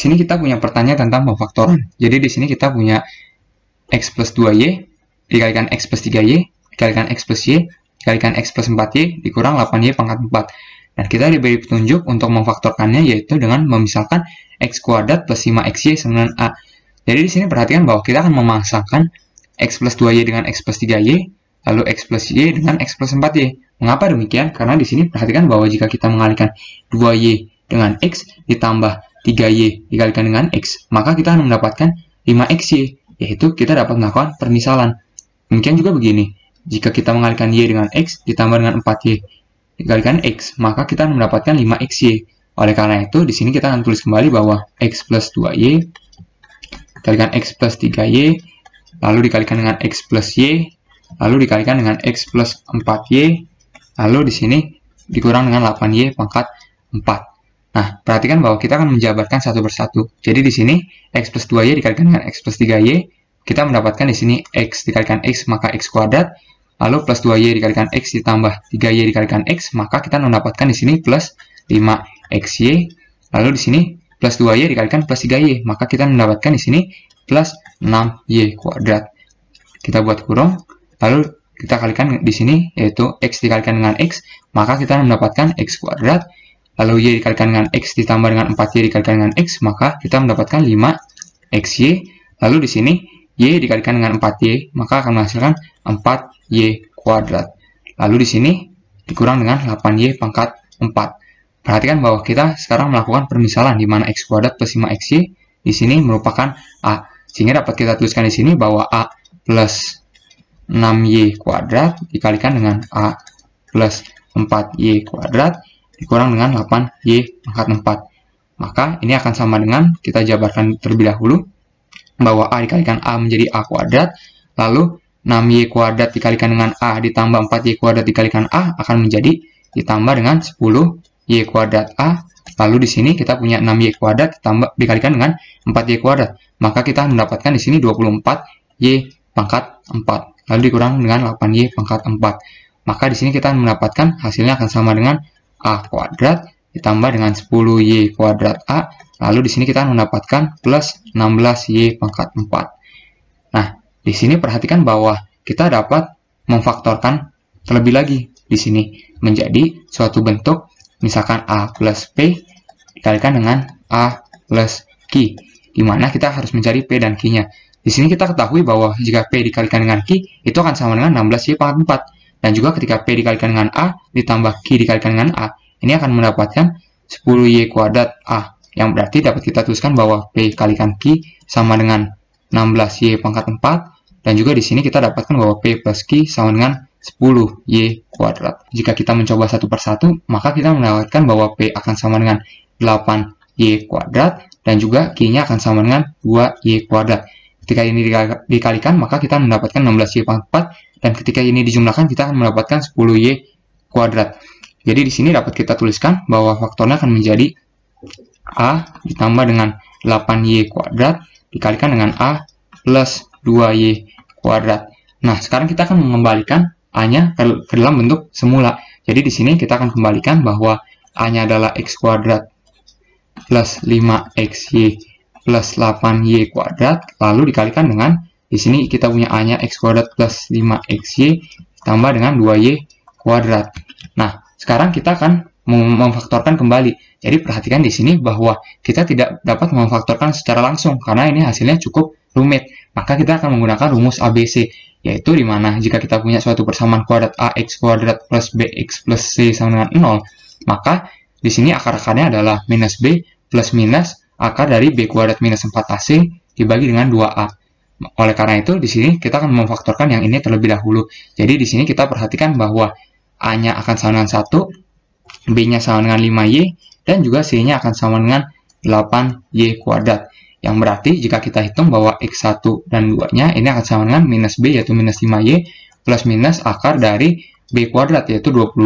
sini kita punya pertanyaan tentang pemfaktoran. Hmm. Jadi di sini kita punya X plus 2Y dikalikan X plus 3Y dikalikan X plus Y dikalikan X plus 4Y dikurang 8Y pangkat 4. Dan nah, kita diberi petunjuk untuk memfaktorkannya yaitu dengan memisalkan X kuadrat plus 5XY sama dengan A. Jadi di sini perhatikan bahwa kita akan memasangkan X plus 2Y dengan X plus 3Y, lalu X plus Y dengan X plus 4Y. Mengapa demikian? Karena di sini perhatikan bahwa jika kita mengalihkan 2Y dengan X ditambah 3y dikalikan dengan x, maka kita akan mendapatkan 5xy, yaitu kita dapat melakukan permisalan. Mungkin juga begini, jika kita mengalikan y dengan x ditambah dengan 4y dikalikan x, maka kita akan mendapatkan 5xy. Oleh karena itu, di sini kita akan tulis kembali bahwa x plus 2y dikalikan x plus 3y, lalu dikalikan dengan x plus y, lalu dikalikan dengan x plus 4y, lalu di sini dikurang dengan 8y pangkat 4. Nah, perhatikan bahwa kita akan menjabarkan satu persatu. Jadi di sini x plus 2y dikalikan dengan x plus 3y, kita mendapatkan di sini x dikalikan x maka x kuadrat, lalu plus 2y dikalikan x ditambah 3y dikalikan x, maka kita mendapatkan di sini plus 5xy, lalu di sini plus 2y dikalikan plus 3y, maka kita mendapatkan di sini plus 6y kuadrat. Kita buat kurung, lalu kita kalikan di sini yaitu x dikalikan dengan x, maka kita mendapatkan x kuadrat lalu Y dikalikan dengan X ditambah dengan 4Y dikalikan dengan X, maka kita mendapatkan 5XY. Lalu di sini, Y dikalikan dengan 4Y, maka akan menghasilkan 4Y kuadrat. Lalu di sini, dikurang dengan 8Y pangkat 4. Perhatikan bahwa kita sekarang melakukan permisalan di mana X kuadrat plus 5XY di sini merupakan A. Sehingga dapat kita tuliskan di sini bahwa A plus 6Y kuadrat dikalikan dengan A plus 4Y kuadrat dikurang dengan 8Y pangkat 4. Maka ini akan sama dengan kita jabarkan terlebih dahulu bahwa A dikalikan A menjadi A kuadrat, lalu 6Y kuadrat dikalikan dengan A ditambah 4Y kuadrat dikalikan A akan menjadi ditambah dengan 10Y kuadrat A, lalu di sini kita punya 6Y kuadrat ditambah, dikalikan dengan 4Y kuadrat, maka kita mendapatkan di sini 24Y pangkat 4, lalu dikurang dengan 8Y pangkat 4. Maka di sini kita mendapatkan hasilnya akan sama dengan A kuadrat ditambah dengan 10Y kuadrat A. Lalu di sini kita mendapatkan plus 16Y pangkat 4. Nah, di sini perhatikan bahwa kita dapat memfaktorkan terlebih lagi di sini menjadi suatu bentuk misalkan A plus P dikalikan dengan A plus Q di mana kita harus mencari P dan Q-nya. Di sini kita ketahui bahwa jika P dikalikan dengan Q itu akan sama dengan 16Y pangkat 4. Dan juga ketika P dikalikan dengan A ditambah Q dikalikan dengan A, ini akan mendapatkan 10Y kuadrat A, yang berarti dapat kita tuliskan bahwa P kalikan Q sama dengan 16Y pangkat 4, dan juga di sini kita dapatkan bahwa P plus Q sama dengan 10Y kuadrat. Jika kita mencoba satu persatu, maka kita mendapatkan bahwa P akan sama dengan 8Y kuadrat, dan juga Q-nya akan sama dengan 2Y kuadrat. Ketika ini dikalikan, maka kita mendapatkan 16Y pangkat 4, dan ketika ini dijumlahkan, kita akan mendapatkan 10Y kuadrat. Jadi di sini dapat kita tuliskan bahwa faktornya akan menjadi A ditambah dengan 8Y kuadrat dikalikan dengan A plus 2Y kuadrat. Nah, sekarang kita akan mengembalikan A-nya ke dalam bentuk semula. Jadi di sini kita akan kembalikan bahwa A-nya adalah X kuadrat plus 5XY plus 8y kuadrat, lalu dikalikan dengan, di sini kita punya A-nya x kuadrat plus 5xy, tambah dengan 2y kuadrat. Nah, sekarang kita akan memfaktorkan kembali. Jadi perhatikan di sini bahwa kita tidak dapat memfaktorkan secara langsung, karena ini hasilnya cukup rumit. Maka kita akan menggunakan rumus ABC, yaitu di mana jika kita punya suatu persamaan kuadrat AX kuadrat plus BX plus C sama dengan 0, maka di sini akar-akarnya adalah minus B plus minus akar dari B kuadrat minus 4AC dibagi dengan 2A. Oleh karena itu, di sini kita akan memfaktorkan yang ini terlebih dahulu. Jadi di sini kita perhatikan bahwa A-nya akan sama dengan 1, B-nya sama dengan 5Y, dan juga C-nya akan sama dengan 8Y kuadrat. Yang berarti jika kita hitung bahwa X1 dan 2-nya ini akan sama dengan minus B yaitu minus 5Y plus minus akar dari B kuadrat yaitu 25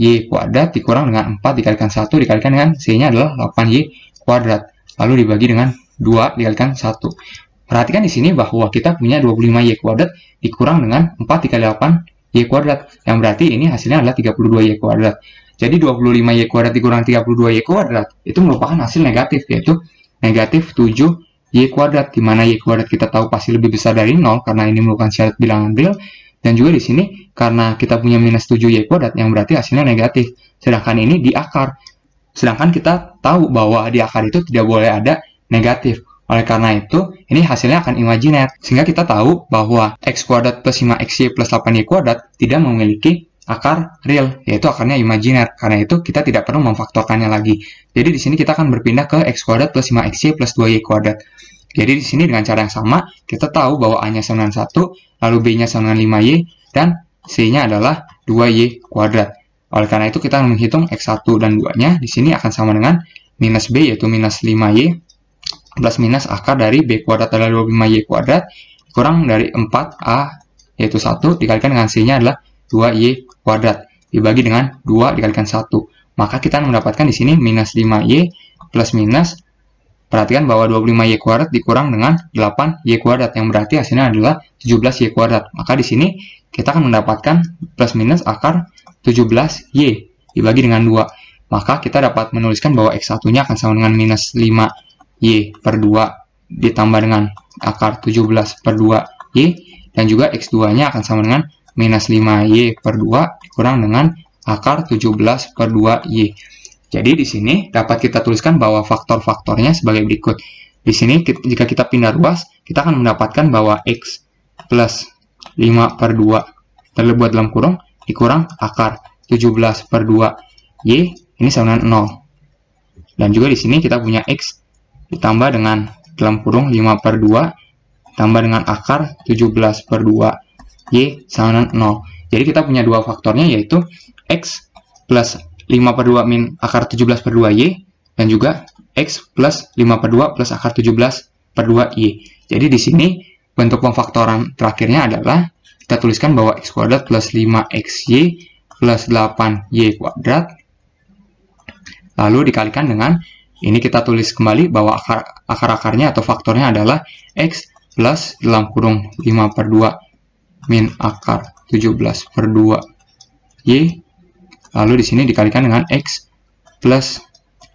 Y kuadrat dikurang dengan 4 dikalikan 1 dikalikan dengan C-nya adalah 8Y kuadrat. Lalu dibagi dengan 2 dikalikan 1. Perhatikan di sini bahwa kita punya 25y kuadrat dikurang dengan 4 dikali 8 y kuadrat. Yang berarti ini hasilnya adalah 32y kuadrat. Jadi 25y kuadrat dikurang 32y kuadrat itu merupakan hasil negatif yaitu negatif 7y kuadrat. Di mana y kuadrat kita tahu pasti lebih besar dari 0 karena ini merupakan syarat bilangan real. Dan juga di sini karena kita punya minus 7y kuadrat yang berarti hasilnya negatif. Sedangkan ini di akar. Sedangkan kita tahu bahwa di akar itu tidak boleh ada negatif. Oleh karena itu, ini hasilnya akan imajiner. Sehingga kita tahu bahwa x kuadrat plus 5xy plus 8y kuadrat tidak memiliki akar real, yaitu akarnya imajiner. Karena itu, kita tidak perlu memfaktorkannya lagi. Jadi di sini kita akan berpindah ke x kuadrat plus 5xy plus 2y kuadrat. Jadi di sini dengan cara yang sama, kita tahu bahwa A-nya sama 1, lalu B-nya sama 5Y, dan C-nya adalah 2Y kuadrat. Oleh karena itu kita menghitung X1 dan 2-nya di sini akan sama dengan minus B yaitu minus 5Y plus minus akar dari B kuadrat adalah 25Y kuadrat kurang dari 4A yaitu 1 dikalikan dengan C-nya adalah 2Y kuadrat dibagi dengan 2 dikalikan 1. Maka kita mendapatkan di sini minus 5Y plus minus Perhatikan bahwa 25y kuadrat dikurang dengan 8y kuadrat yang berarti hasilnya adalah 17y kuadrat. Maka di sini kita akan mendapatkan plus minus akar 17Y dibagi dengan 2. Maka kita dapat menuliskan bahwa X1-nya akan sama dengan minus 5Y per 2 ditambah dengan akar 17 per 2Y. Dan juga X2-nya akan sama dengan minus 5Y per 2 kurang dengan akar 17 per 2Y. Jadi di sini dapat kita tuliskan bahwa faktor-faktornya sebagai berikut. Di sini jika kita pindah ruas, kita akan mendapatkan bahwa X plus 5 per 2 terbuat dalam kurung dikurang akar 17 per 2 Y ini sama dengan 0 dan juga di sini kita punya X ditambah dengan dalam kurung 5 per 2 tambah dengan akar 17 per 2 Y sama dengan 0 jadi kita punya dua faktornya yaitu X plus 5 per 2 min akar 17 per 2 Y dan juga X plus 5 per 2 plus akar 17 per 2 Y jadi di sini bentuk pemfaktoran terakhirnya adalah kita tuliskan bahwa x kuadrat plus 5xy plus 8y kuadrat. Lalu dikalikan dengan, ini kita tulis kembali bahwa akar-akarnya akar atau faktornya adalah x plus dalam kurung 5 per 2 min akar 17 per 2 y. Lalu di sini dikalikan dengan x plus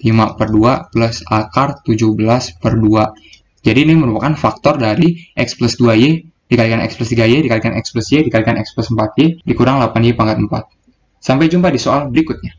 5 per 2 plus akar 17 per 2. Jadi ini merupakan faktor dari x plus 2y dikalikan x plus 3y, dikalikan x plus y, dikalikan x plus 4y, dikurang 8y pangkat 4. Sampai jumpa di soal berikutnya.